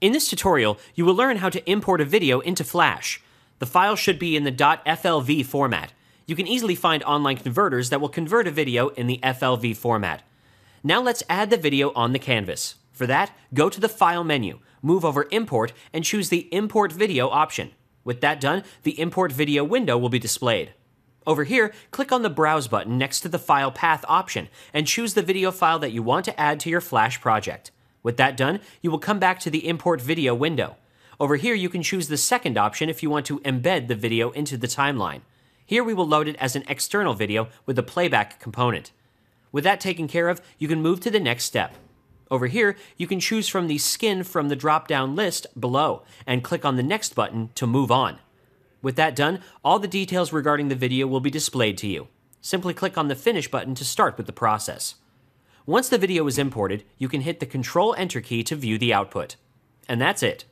In this tutorial, you will learn how to import a video into Flash. The file should be in the .flv format. You can easily find online converters that will convert a video in the FLV format. Now let's add the video on the canvas. For that, go to the File menu, move over Import, and choose the Import Video option. With that done, the Import Video window will be displayed. Over here, click on the Browse button next to the File Path option and choose the video file that you want to add to your Flash project. With that done, you will come back to the Import Video window. Over here, you can choose the second option if you want to embed the video into the timeline. Here we will load it as an external video with a playback component. With that taken care of, you can move to the next step. Over here, you can choose from the skin from the drop-down list below and click on the next button to move on. With that done, all the details regarding the video will be displayed to you. Simply click on the Finish button to start with the process. Once the video is imported, you can hit the Control-Enter key to view the output. And that's it.